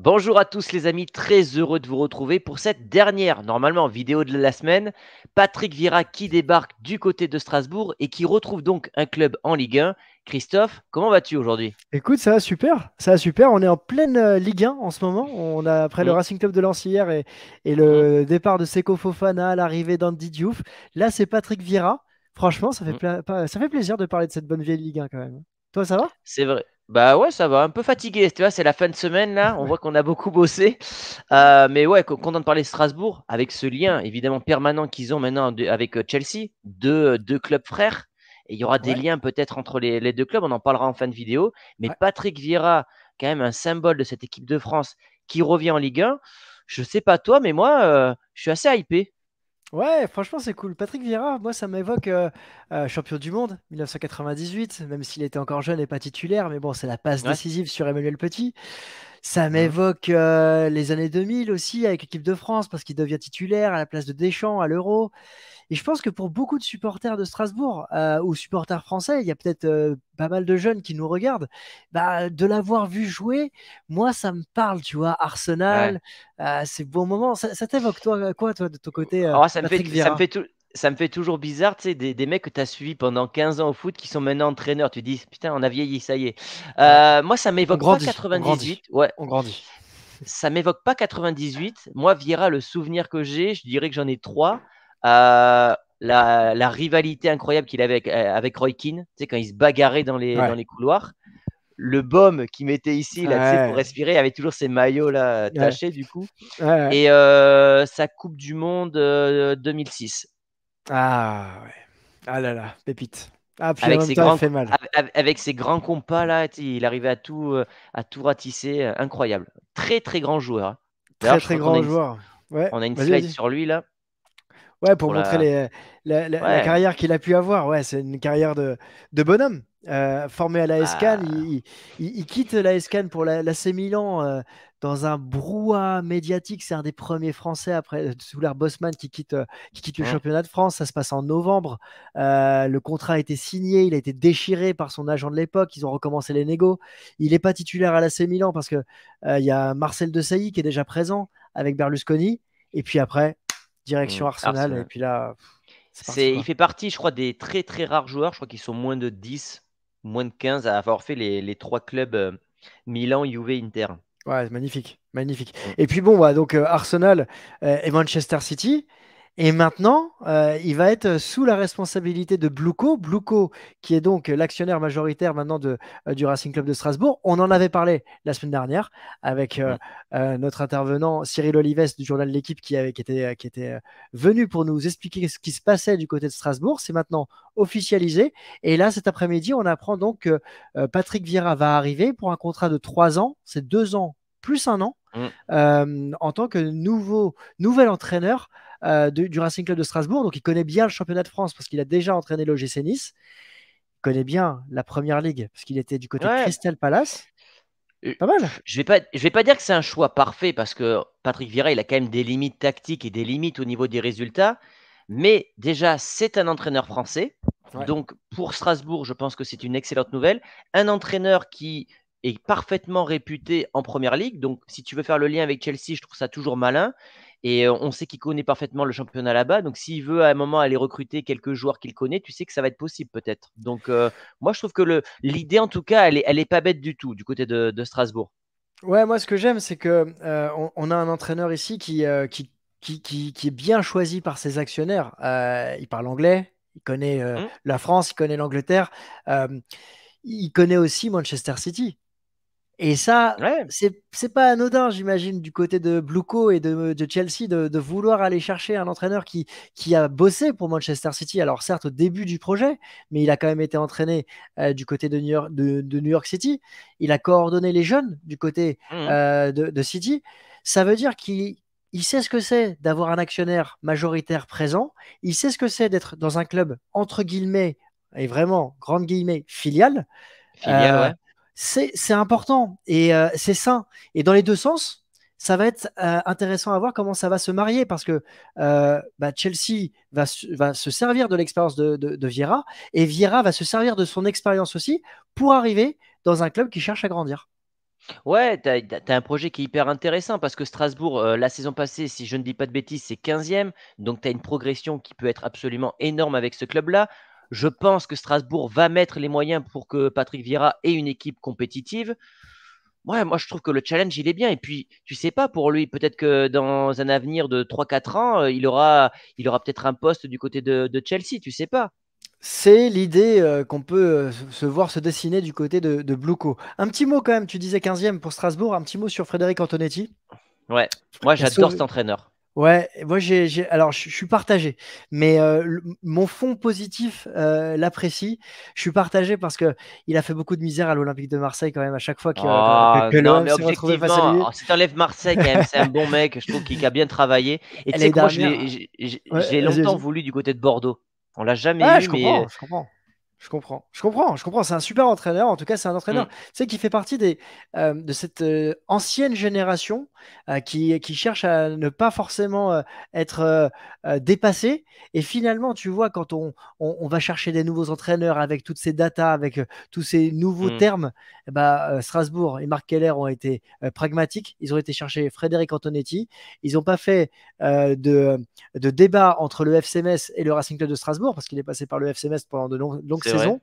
Bonjour à tous les amis, très heureux de vous retrouver pour cette dernière, normalement, vidéo de la semaine. Patrick Vira qui débarque du côté de Strasbourg et qui retrouve donc un club en Ligue 1. Christophe, comment vas-tu aujourd'hui Écoute, ça va super, ça va super. On est en pleine euh, Ligue 1 en ce moment. On a après le mm. Racing Club de Lens et, le mm. départ de Seco Fofana, l'arrivée d'Andy Diouf. Là, c'est Patrick Vira. Franchement, ça fait, mm. ça fait plaisir de parler de cette bonne vieille Ligue 1 quand même. Toi, ça va C'est vrai. Bah ouais, ça va, un peu fatigué, tu c'est la fin de semaine là, on voit qu'on a beaucoup bossé. Euh, mais ouais, content de parler de Strasbourg, avec ce lien évidemment permanent qu'ils ont maintenant avec euh, Chelsea, euh, deux, clubs frères. Et il y aura des liens peut-être entre les, deux clubs, on en parlera en fin de vidéo. Mais Patrick Vieira, quand même un symbole de cette équipe de France qui revient en Ligue 1, je sais pas toi, mais moi, je suis assez hypé. Ouais, franchement, c'est cool. Patrick Vieira, moi, ça m'évoque euh, euh, champion du monde 1998, même s'il était encore jeune et pas titulaire, mais bon, c'est la passe décisive sur Emmanuel Petit. Ça m'évoque euh, les années 2000 aussi avec l'équipe de France parce qu'il devient titulaire à la place de Deschamps à l'Euro. Et je pense que pour beaucoup de supporters de Strasbourg euh, ou supporters français, il y a peut-être euh, pas mal de jeunes qui nous regardent, bah, de l'avoir vu jouer, moi ça me parle, tu vois, Arsenal, c'est bon moment. Ça, t'évoque toi quoi toi de ton côté ça, fait, oh, ça, me fait, ça me fait toujours bizarre, tu sais, des, mecs que tu as suivis pendant 15 ans au foot qui sont maintenant entraîneurs. Tu dis, putain, on a vieilli, ça y est. Euh, moi, ça m'évoque pas 98. On grandit. Ouais. On grandit. Ça m'évoque pas 98. Moi, Viera le souvenir que j'ai, je dirais que j'en ai trois. Euh, la, rivalité incroyable qu'il avait euh, avec, Roy Keane, tu sais, quand il se bagarrait dans les, les couloirs le baume qui mettait ici là, pour respirer, il avait toujours ses maillots là tachés du coup. Et sa Coupe du Monde 2006. Ah ouais. Ah là là, pépite. Ah, avec, ses grands, Avec, ses grands compas là, il arrivait à tout, euh, à tout ratisser, incroyable. Très très grand joueur. Hein. Très très grand joueur. On a une slide sur lui là. Ouais, pour, montrer la... carrière qu'il a pu avoir. Ouais, c'est une carrière de bonhomme. Euh, formé à la SCAN, bah. il, quitte la SCAN pour la, la Milan euh, dans un brouhaha médiatique. C'est un des premiers Français après euh, sous Bossman Bosman qui quitte, qui quitte le championnat de France. Ça se passe en novembre. le contrat a été signé, il a été déchiré par son agent de l'époque. Ils ont recommencé les négos. Il n'est pas titulaire à la C Milan parce que il y a Marcel de Sailly qui est déjà présent avec Berlusconi. Et puis après, direction mmh. Arsenal, Et puis là. il fait partie, je crois, des très très rares joueurs. Je crois qu'ils sont moins de 10 moins de 15 à avoir fait les, trois clubs euh, Milan, Juve, Inter. Ouais, magnifique, magnifique. Et puis bon, voilà, bah, donc euh, Arsenal euh, et Manchester City, et maintenant, euh, il va être sous la responsabilité de Bluco. Bluco, qui est donc l'actionnaire majoritaire maintenant de, euh, du Racing Club de Strasbourg. On en avait parlé la semaine dernière avec euh, notre intervenant Cyril Olives du journal de L'équipe qui, était, qui était venu pour nous expliquer ce qui se passait du côté de Strasbourg. C'est maintenant officialisé. Et là, cet après-midi, on apprend donc que Patrick Vieira va arriver pour un contrat de trois ans. C'est deux ans plus un an mm. en tant que nouveau, nouvel entraîneur euh, du, Racing Club de Strasbourg. Donc il connaît bien le championnat de France parce qu'il a déjà entraîné l'OGC Nice. Il connaît bien la première ligue parce qu'il était du côté de Crystal Palace. Pas mal. Je vais pas, vais pas dire que c'est un choix parfait parce que Patrick Vieira, il a quand même des limites tactiques et des limites au niveau des résultats. Mais déjà, c'est un entraîneur français. Donc pour Strasbourg, je pense que c'est une excellente nouvelle. Un entraîneur qui est parfaitement réputé en première ligue. Donc si tu veux faire le lien avec Chelsea, je trouve ça toujours malin. Et on sait qu'il connaît parfaitement le championnat là-bas. Donc, s'il veut à un moment aller recruter quelques joueurs qu'il connaît, tu sais que ça va être possible peut-être. Donc, moi, je trouve que l'idée, en tout cas, elle n'est pas bête du tout du côté de, Strasbourg. Ouais, moi, ce que j'aime, c'est que on, a un entraîneur ici qui, est bien choisi par ses actionnaires. il parle anglais, il connaît mmh. la France, il connaît l'Angleterre il connaît aussi Manchester City. Et ça, ouais. c'est pas anodin, j'imagine, du côté de Bluco et de, Chelsea de, vouloir aller chercher un entraîneur qui, qui a bossé pour Manchester City. Alors, certes, au début du projet, mais il a quand même été entraîné euh, du côté de New, York, City. Il a coordonné les jeunes du côté mmh. euh, de, City. Ça veut dire qu'il. Il sait ce que c'est d'avoir un actionnaire majoritaire présent. Il sait ce que c'est d'être dans un club entre guillemets et vraiment grande guillemets filiale. Filiale, euh, ouais c'est important et euh, c'est sain. Et dans les deux sens, ça va être euh, intéressant à voir comment ça va se marier parce que euh, bah, Chelsea va, se servir de l'expérience de, de, Vieira et Vieira va se servir de son expérience aussi pour arriver dans un club qui cherche à grandir. Ouais, tu as, un projet qui est hyper intéressant parce que Strasbourg, la saison passée, si je ne dis pas de bêtises, c'est 15e. Donc tu as une progression qui peut être absolument énorme avec ce club-là. Je pense que Strasbourg va mettre les moyens pour que Patrick Vieira ait une équipe compétitive. Ouais, moi je trouve que le challenge il est bien. Et puis tu sais pas pour lui, peut-être que dans un avenir de 3-4 ans, euh, il aura, il aura peut-être un poste du côté de, Chelsea, tu sais pas. C'est l'idée euh, qu'on peut euh, se voir se dessiner du côté de, de Un petit mot quand même, tu disais 15e pour Strasbourg, un petit mot sur Frédéric Antonetti. Ouais, moi j'adore cet entraîneur. Ouais, moi j'ai, alors je suis partagé, mais euh, mon fond positif euh, l'apprécie. Je suis partagé parce que il a fait beaucoup de misère à l'Olympique de Marseille quand même à chaque fois qu'il oh, que, ah, face à lui. Oh, si t'enlèves Marseille quand même, c'est un bon mec, je trouve qu'il a bien travaillé. Et j'ai longtemps voulu du côté de Bordeaux. On l'a jamais ah, je comprends. Je comprends, je comprends, je comprends. C'est un super entraîneur. En tout cas, c'est un entraîneur mm. qui fait partie des, euh, de cette euh, ancienne génération euh, qui, qui, cherche à ne pas forcément être dépassé. Et finalement, tu vois, quand on, on, va chercher des nouveaux entraîneurs avec toutes ces datas, avec tous ces nouveaux mm. termes, eh ben, Strasbourg et Marc Keller ont été pragmatiques. Ils ont été chercher Frédéric Antonetti. Ils n'ont pas fait de, de, débat entre le FCMS et le Racing Club de Strasbourg parce qu'il est passé par le FCMS pendant de longues saison.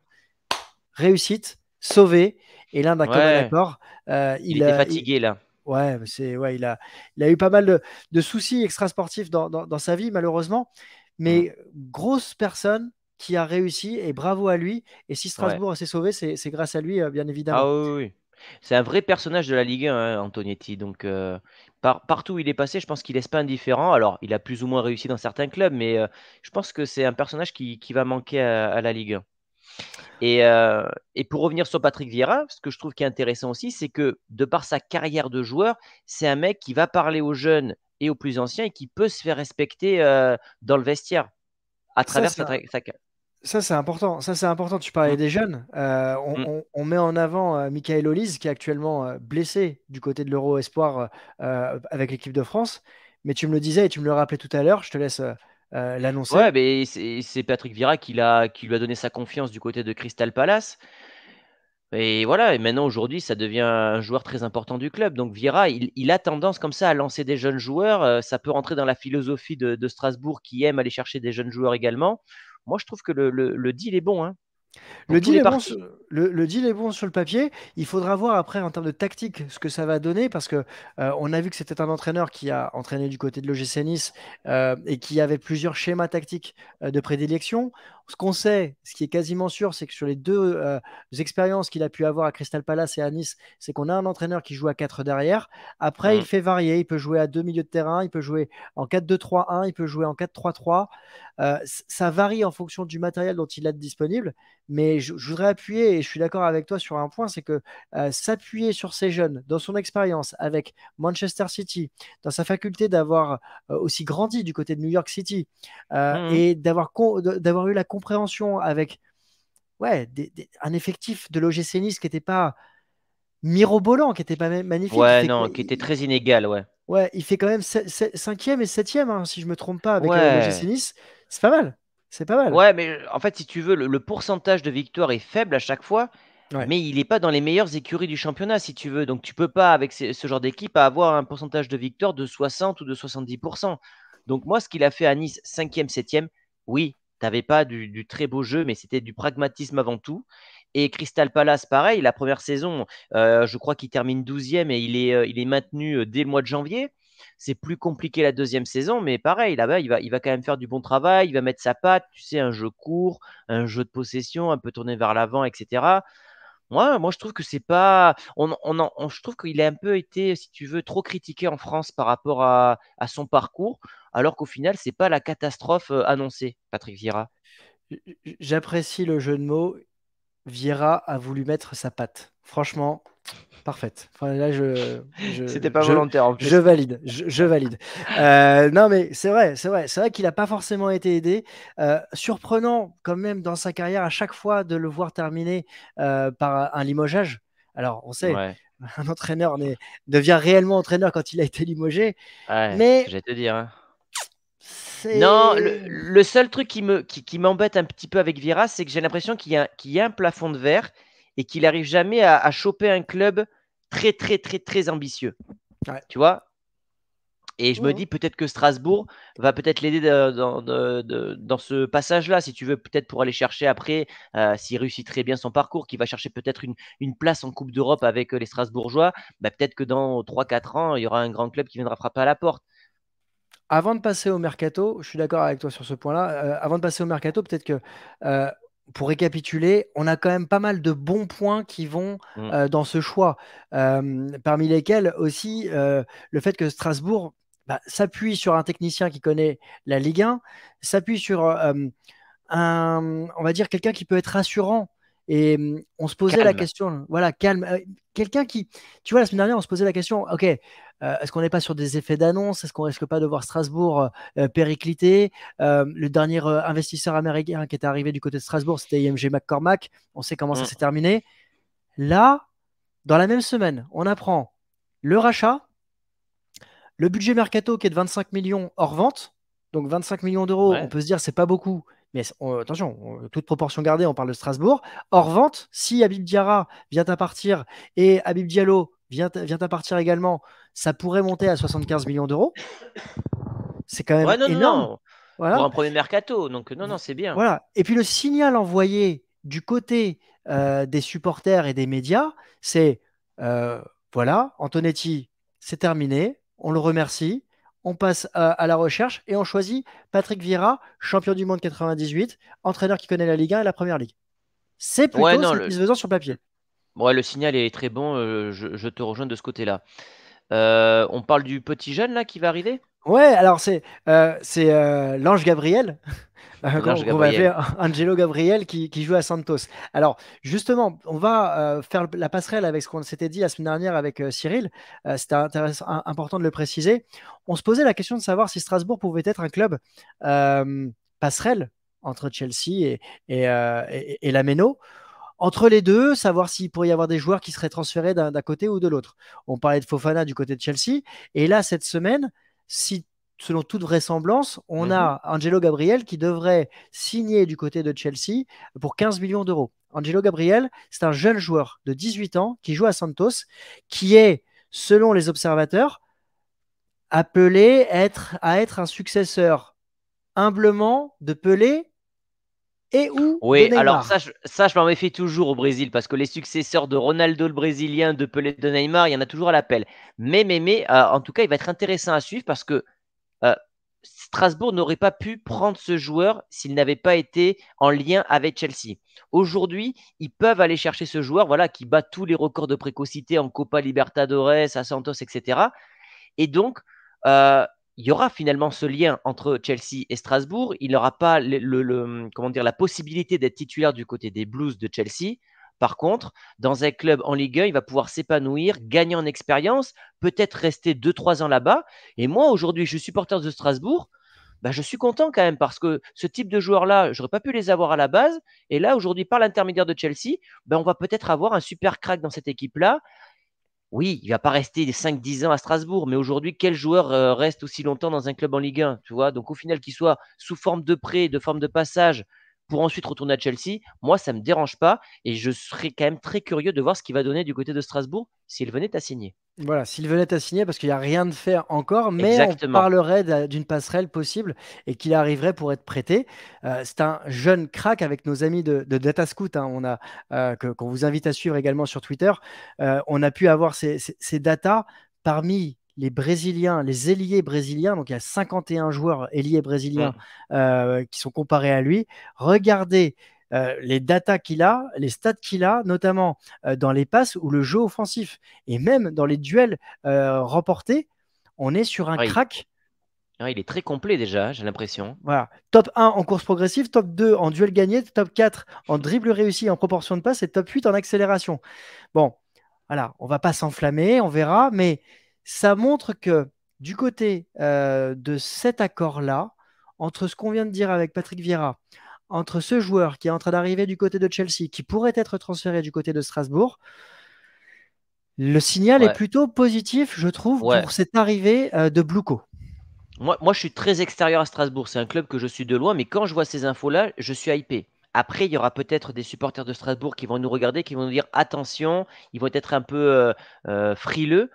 Réussite, sauvé. Et l'un d'accord. Euh, il, est était fatigué là. Ouais, ouais, il a, il a eu pas mal de, soucis extrasportifs dans, dans, sa vie malheureusement, mais mm. grosse personne qui a réussi et bravo à lui. Et si Strasbourg s'est sauvé, c'est grâce à lui euh, bien évidemment. Ah c'est un vrai personnage de la Ligue 1, hein, Antonietti. Donc, euh, partout où il est passé, je pense qu'il laisse pas indifférent. Alors, il a plus ou moins réussi dans certains clubs, mais je pense que c'est un personnage qui, va manquer à, à, la Ligue 1. Euh, et, pour revenir sur Patrick Vieira, ce que je trouve qui est intéressant aussi, c'est que de par sa carrière de joueur, c'est un mec qui va parler aux jeunes et aux plus anciens et qui peut se faire respecter euh, dans le vestiaire à travers ça, sa, carrière ça, c'est important. Ça, c'est important. Tu parlais mm. des jeunes. Euh, mm. on, met en avant Michael Olise, qui est actuellement blessé du côté de l'Euro Espoir avec l'équipe de France. Mais tu me le disais et tu me le rappelais tout à l'heure. Je te laisse euh, l'annonce Ouais, mais c'est Patrick Vira qui, lui a donné sa confiance du côté de Crystal Palace. Et voilà, et maintenant aujourd'hui, ça devient un joueur très important du club. Donc Vira, il, a tendance comme ça à lancer des jeunes joueurs. Euh, ça peut rentrer dans la philosophie de, Strasbourg qui aime aller chercher des jeunes joueurs également. Moi, je trouve que le, deal est bon. Hein. Le deal, est bon sur, le, est bon sur, le papier. Il faudra voir après en termes de tactique ce que ça va donner parce que euh, on a vu que c'était un entraîneur qui a entraîné du côté de l'OGC Nice euh, et qui avait plusieurs schémas tactiques euh, de prédilection. Ce qu'on sait, ce qui est quasiment sûr, c'est que sur les deux euh, expériences qu'il a pu avoir à Crystal Palace et à Nice, c'est qu'on a un entraîneur qui joue à 4 derrière. Après, il mm. fait varier. Il peut jouer à deux milieux de terrain, il peut jouer en 4-2-3-1, il peut jouer en 4-3-3. Euh, ça varie en fonction du matériel dont il a de disponible. Mais je, voudrais appuyer, et je suis d'accord avec toi sur un point, c'est que euh, s'appuyer sur ces jeunes, dans son expérience avec Manchester City, dans sa faculté d'avoir aussi grandi du côté de New York City, mm. et d'avoir eu la compréhension avec ouais, un effectif de l'OGC Nice qui n'était pas mirobolant, qui n'était pas magnifique. Ouais, non, qui était très inégal, ouais. Ouais, il fait quand même 5e et 7e, hein, si je ne me trompe pas, avec euh, l'OGC Nice. C'est pas mal. C'est pas mal. Ouais, mais en fait, si tu veux, le, pourcentage de victoire est faible à chaque fois. Mais il n'est pas dans les meilleures écuries du championnat, si tu veux. Donc tu peux pas, avec ce, ce genre d'équipe, avoir un pourcentage de victoire de 60 ou de 70%. Donc moi, ce qu'il a fait à Nice 5e, 7e, oui, n'avais pas du, très beau jeu, mais c'était du pragmatisme avant tout. Et Crystal Palace, pareil, la première saison, euh, je crois qu'il termine 12e et il est, euh, il est maintenu euh, dès le mois de janvier. C'est plus compliqué la deuxième saison, mais pareil, là-bas, il va, il va quand même faire du bon travail, il va mettre sa patte, tu sais, un jeu court, un jeu de possession, un peu tourné vers l'avant, etc. Moi, moi, je trouve que c'est pas. je trouve qu'il a un peu été, si tu veux, trop critiqué en France par rapport à son parcours alors qu'au final, c'est pas la catastrophe euh, annoncée, Patrick Vieira. J'apprécie le jeu de mots. Vieira a voulu mettre sa patte. Franchement, parfaite. Enfin, là, je, c'était pas volontaire. En Je valide. Je, valide. Euh, non, mais c'est vrai, c'est vrai, c'est vrai qu'il n'a pas forcément été aidé. Euh, surprenant quand même dans sa carrière à chaque fois de le voir terminer par un limogeage. Alors, on sait, un entraîneur devient réellement entraîneur quand il a été limogé. mais je vais te dire. Hein. Non, le, seul truc qui m'embête me, qui, qui un petit peu avec Vira, c'est que j'ai l'impression qu'il y, y, a un plafond de verre et qu'il n'arrive jamais à, choper un club très, très, très, très ambitieux. Tu vois et je me mhm. dis peut-être que Strasbourg va peut-être l'aider dans, dans, ce passage-là, si tu veux, peut-être pour aller chercher après, euh, s'il réussit très bien son parcours, qu'il va chercher peut-être une, place en Coupe d'Europe avec euh, les Strasbourgeois, bah, peut-être que dans 3-4 ans, il y aura un grand club qui viendra frapper à la porte. Avant de passer au mercato, je suis d'accord avec toi sur ce point-là. Euh, avant de passer au mercato, peut-être que euh, pour récapituler, on a quand même pas mal de bons points qui vont mmh. euh, dans ce choix, parmi lesquels aussi le fait que Strasbourg bah, s'appuie sur un technicien qui connaît la Ligue 1, s'appuie sur un, on va dire, quelqu'un qui peut être rassurant et mmh, on se posait la question, voilà, calme. Euh, quelqu'un qui, tu vois, la semaine dernière, on se posait la question, ok, euh, est-ce qu'on n'est pas sur des effets d'annonce Est-ce qu'on risque pas de voir Strasbourg euh, péricliter Le dernier investisseur américain qui est arrivé du côté de Strasbourg, c'était IMG McCormack. On sait comment ça mmh. s'est terminé. Là, dans la même semaine, on apprend le rachat, le budget mercato qui est de 25 millions hors vente. Donc 25 millions d'euros, on peut se dire c'est pas beaucoup, mais attention, toute proportion gardée, on parle de Strasbourg. Hors vente, si Habib Diarra vient à partir et Habib Diallo vient, à partir également, ça pourrait monter à 75 millions d'euros. C'est quand même énorme. Pour un premier mercato, donc non, non, c'est bien. Voilà. Et puis le signal envoyé du côté euh, des supporters et des médias, c'est euh, voilà, Antonetti, c'est terminé, on le remercie, on passe à, la recherche et on choisit Patrick Vieira, champion du monde 98, entraîneur qui connaît la Ligue 1 et la Première Ligue. C'est plutôt ouais, non, satisfaisant le... sur papier. Ouais, le signal est très bon, euh, je, te rejoins de ce côté-là. Euh, on parle du petit jeune là qui va arriver Ouais, alors c'est euh, euh, l'ange Gabriel. Euh, Angelo Gabriel qui, joue à Santos. Alors justement, on va faire la passerelle avec ce qu'on s'était dit la semaine dernière avec Cyril. C'était important de le préciser. On se posait la question de savoir si Strasbourg pouvait être un club passerelle entre Chelsea et, et, entre les deux, savoir s'il pourrait y avoir des joueurs qui seraient transférés d'un, d'un côté ou de l'autre. On parlait de Fofana du côté de Chelsea, et là, cette semaine, si selon toute vraisemblance, on mmh a Angelo Gabriel qui devrait signer du côté de Chelsea pour 15 millions d'euros. Angelo Gabriel, c'est un jeune joueur de 18 ans qui joue à Santos, qui est, selon les observateurs, appelé être, à être un successeur humblement de Pelé et où Oui, alors ça, je, ça, je m'en méfie toujours au Brésil parce que les successeurs de Ronaldo le brésilien, de Pelé, de Neymar, il y en a toujours à l'appel. Mais, mais, mais, euh, en tout cas, il va être intéressant à suivre parce que euh, Strasbourg n'aurait pas pu prendre ce joueur s'il n'avait pas été en lien avec Chelsea. Aujourd'hui, ils peuvent aller chercher ce joueur, voilà, qui bat tous les records de précocité en Copa Libertadores, à Santos, etc. Et donc, euh, il y aura finalement ce lien entre Chelsea et Strasbourg. Il n'aura pas hum, la possibilité d'être titulaire du côté des Blues de Chelsea. Par contre, dans un club en Ligue 1, il va pouvoir s'épanouir, gagner en expérience, peut-être rester 2-3 ans là-bas. Et moi, aujourd'hui, je suis supporter de Strasbourg. Bah, je suis content quand même parce que ce type de joueurs-là, je n'aurais pas pu les avoir à la base. Et là, aujourd'hui, par l'intermédiaire de Chelsea, bah, on va peut-être avoir un super crack dans cette équipe-là oui, il va pas rester 5-10 ans à Strasbourg, mais aujourd'hui, quel joueur euh, reste aussi longtemps dans un club en Ligue 1 tu vois Donc au final, qu'il soit sous forme de prêt, de forme de passage, pour ensuite retourner à Chelsea, moi, ça ne me dérange pas et je serais quand même très curieux de voir ce qu'il va donner du côté de Strasbourg s'il venait à signer. Voilà, s'il venait à signer, parce qu'il n'y a rien de fait encore, mais on parlerait d'une passerelle possible et qu'il arriverait pour être prêté. Euh, c'est un jeune crack avec nos amis de, Data Scout, hein. on a, euh, qu'on vous invite à suivre également sur Twitter. Euh, on a pu avoir ces, ces datas parmi les Brésiliens, les ailiers brésiliens, donc il y a 51 joueurs ailiers brésiliens euh, qui sont comparés à lui. Regardez euh, les datas qu'il a, les stats qu'il a, notamment euh, dans les passes ou le jeu offensif, et même dans les duels remportés, on est sur un ah, crack. Ah, il... est très complet déjà, j'ai l'impression. Voilà. Top 1 en course progressive, top 2 en duel gagné, top 4 en dribble réussi en proportion de passe et top 8 en accélération. Bon, voilà, on va pas s'enflammer, on verra, mais ça montre que du côté euh, de cet accord-là, entre ce qu'on vient de dire avec Patrick Vieira, entre ce joueur qui est en train d'arriver du côté de Chelsea, qui pourrait être transféré du côté de Strasbourg, le signal est plutôt positif, je trouve, pour cette arrivée euh, de Blouko. Moi, moi, je suis très extérieur à Strasbourg. C'est un club que je suis de loin, mais quand je vois ces infos-là, je suis hypé. Après, il y aura peut-être des supporters de Strasbourg qui vont nous regarder, qui vont nous dire attention, ils vont être un peu euh, frileux.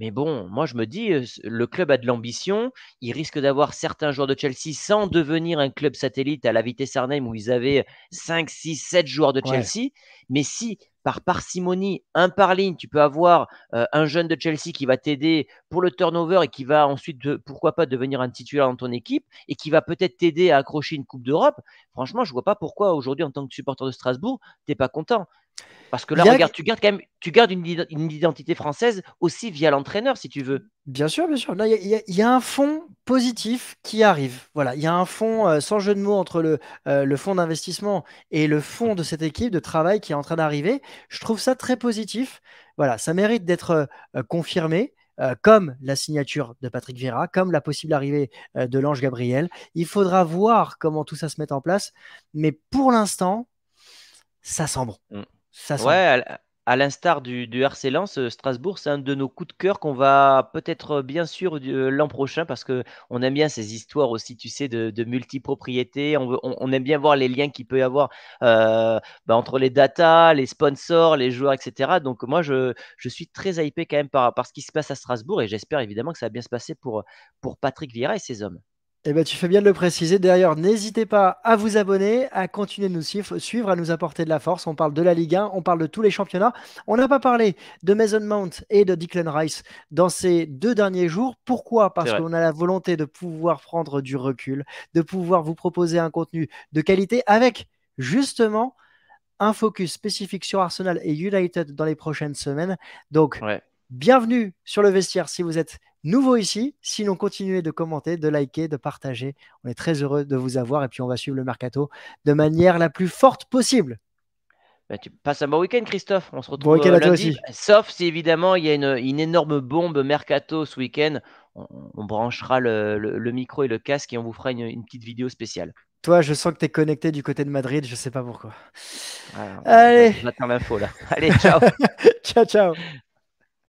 Mais bon, moi je me dis, le club a de l'ambition. Il risque d'avoir certains joueurs de Chelsea sans devenir un club satellite à la vitesse Arnhem où ils avaient 5, 6, 7 joueurs de Chelsea. Mais si par parcimonie, un par ligne, tu peux avoir un jeune de Chelsea qui va t'aider pour le turnover et qui va ensuite, pourquoi pas, devenir un titulaire dans ton équipe et qui va peut-être t'aider à accrocher une Coupe d'Europe. Franchement, je ne vois pas pourquoi aujourd'hui, en tant que supporter de Strasbourg, tu n'es pas content. Parce que là, regarde, tu gardes quand même, tu gardes une, identité française aussi via l'entraîneur, si tu veux. Bien sûr, bien sûr. il y, a un fond positif qui arrive. Voilà, il y a un fond euh, sans jeu de mots entre le, euh, fonds d'investissement et le fonds de cette équipe de travail qui est en train d'arriver. Je trouve ça très positif. Voilà, ça mérite d'être euh, confirmé. comme la signature de Patrick Vieira, comme la possible arrivée de l'ange Gabriel. Il faudra voir comment tout ça se met en place, mais pour l'instant, ça sent bon. Mm. Ouais, à l'instar du, du, RC euh, Strasbourg, c'est un de nos coups de cœur qu'on va peut-être euh, bien sûr euh, l'an prochain parce que on aime bien ces histoires aussi, tu sais, de, multipropriété. On, aime bien voir les liens qu'il peut y avoir bah, entre les datas, les sponsors, les joueurs, etc. Donc moi, je, je suis très hypé quand même par, par, ce qui se passe à Strasbourg et j'espère évidemment que ça va bien se passer pour, pour Patrick Vieira et ses hommes. Eh ben, tu fais bien de le préciser. D'ailleurs, n'hésitez pas à vous abonner, à continuer de nous suivre, à nous apporter de la force. On parle de la Ligue 1, on parle de tous les championnats. On n'a pas parlé de Mason Mount et de Declan Rice dans ces deux derniers jours. Pourquoi Parce qu'on a la volonté de pouvoir prendre du recul, de pouvoir vous proposer un contenu de qualité avec justement un focus spécifique sur Arsenal et United dans les prochaines semaines. Donc, bienvenue sur le vestiaire si vous êtes nouveau ici, sinon continuez de commenter, de liker, de partager. On est très heureux de vous avoir et puis on va suivre le mercato de manière la plus forte possible. Bah, tu passes un bon week-end, Christophe. On se retrouve euh, lundi. Aussi. Sauf si évidemment il y a une, énorme bombe mercato ce week-end. On, branchera le, micro et le casque et on vous fera une, petite vidéo spéciale. Toi, je sens que tu es connecté du côté de Madrid, je ne sais pas pourquoi. Allez. J'attends l'info là. Allez, ciao. ciao, ciao.